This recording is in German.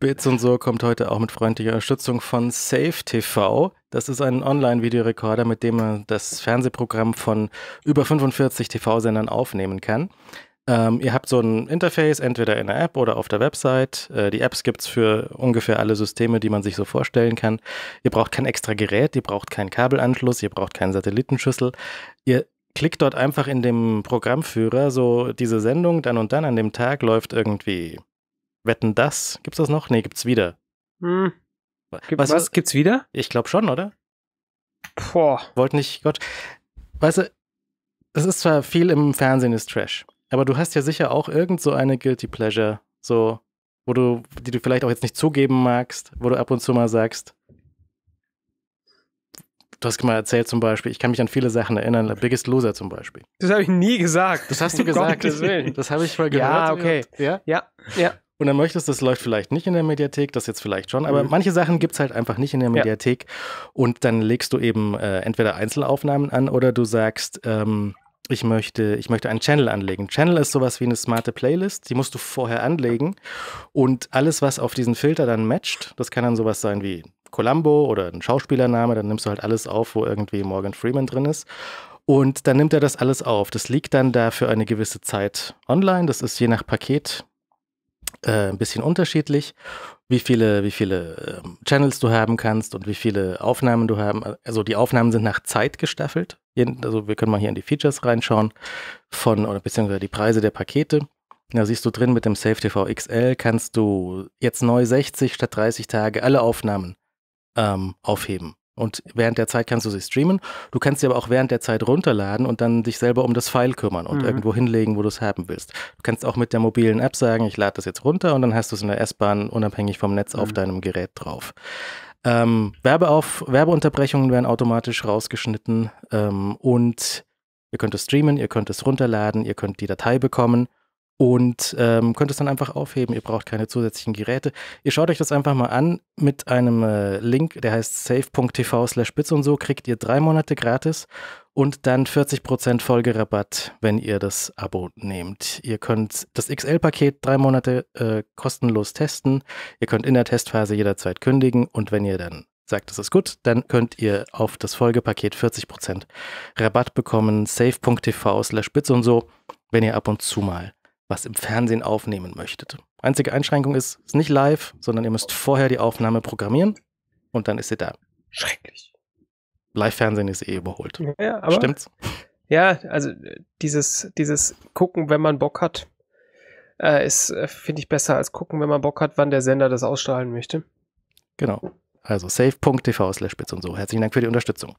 Bits und so kommt heute auch mit freundlicher Unterstützung von Safe TV. Das ist ein Online-Videorekorder, mit dem man das Fernsehprogramm von über 45 TV-Sendern aufnehmen kann. Ähm, ihr habt so ein Interface, entweder in der App oder auf der Website. Äh, die Apps gibt es für ungefähr alle Systeme, die man sich so vorstellen kann. Ihr braucht kein extra Gerät, ihr braucht keinen Kabelanschluss, ihr braucht keinen Satellitenschüssel. Ihr klickt dort einfach in dem Programmführer, so diese Sendung dann und dann an dem Tag läuft irgendwie Wetten das? Gibt's das noch? Nee, gibt's wieder. Hm. Gibt, weißt, was? Gibt's wieder? Ich glaube schon, oder? Boah. Wollte nicht, Gott. Weißt du, es ist zwar viel im Fernsehen ist Trash, aber du hast ja sicher auch irgend so eine Guilty Pleasure, so, wo du, die du vielleicht auch jetzt nicht zugeben magst, wo du ab und zu mal sagst, du hast mal erzählt zum Beispiel, ich kann mich an viele Sachen erinnern, Biggest Loser zum Beispiel. Das habe ich nie gesagt. Das hast du gesagt. das habe ich mal gehört. Ja, okay. Ja, ja. ja und dann möchtest, das läuft vielleicht nicht in der Mediathek, das jetzt vielleicht schon, aber mhm. manche Sachen gibt es halt einfach nicht in der Mediathek ja. und dann legst du eben äh, entweder Einzelaufnahmen an oder du sagst, ähm, ich möchte, ich möchte einen Channel anlegen. Channel ist sowas wie eine smarte Playlist, die musst du vorher anlegen und alles, was auf diesen Filter dann matcht, das kann dann sowas sein wie Columbo oder ein Schauspielername, dann nimmst du halt alles auf, wo irgendwie Morgan Freeman drin ist. Und dann nimmt er das alles auf. Das liegt dann da für eine gewisse Zeit online. Das ist je nach Paket äh, ein bisschen unterschiedlich, wie viele, wie viele ähm, Channels du haben kannst und wie viele Aufnahmen du haben. Also die Aufnahmen sind nach Zeit gestaffelt. Also wir können mal hier in die Features reinschauen von oder beziehungsweise die Preise der Pakete. Da siehst du drin mit dem Safe TV XL kannst du jetzt neu 60 statt 30 Tage alle Aufnahmen ähm, aufheben. Und während der Zeit kannst du sie streamen. Du kannst sie aber auch während der Zeit runterladen und dann dich selber um das File kümmern und mhm. irgendwo hinlegen, wo du es haben willst. Du kannst auch mit der mobilen App sagen, ich lade das jetzt runter und dann hast du es in der S-Bahn unabhängig vom Netz mhm. auf deinem Gerät drauf. Ähm, Werbeauf Werbeunterbrechungen werden automatisch rausgeschnitten ähm, und ihr könnt es streamen, ihr könnt es runterladen, ihr könnt die Datei bekommen und ähm, könnt es dann einfach aufheben. Ihr braucht keine zusätzlichen Geräte. Ihr schaut euch das einfach mal an mit einem äh, Link, der heißt safe.tv slash und so, kriegt ihr drei Monate gratis und dann 40% Folgerabatt, wenn ihr das Abo nehmt. Ihr könnt das XL-Paket drei Monate äh, kostenlos testen. Ihr könnt in der Testphase jederzeit kündigen und wenn ihr dann sagt, es ist gut, dann könnt ihr auf das Folgepaket 40% Rabatt bekommen. Safe.tv slash und so, wenn ihr ab und zu mal was im Fernsehen aufnehmen möchtet. Einzige Einschränkung ist, es ist nicht live, sondern ihr müsst vorher die Aufnahme programmieren und dann ist sie da. Schrecklich. Live-Fernsehen ist eh überholt. Ja, aber, Stimmt's? Ja, also äh, dieses, dieses Gucken, wenn man Bock hat, äh, ist, äh, finde ich, besser als gucken, wenn man Bock hat, wann der Sender das ausstrahlen möchte. Genau. Also safe.tv slash und so. Herzlichen Dank für die Unterstützung.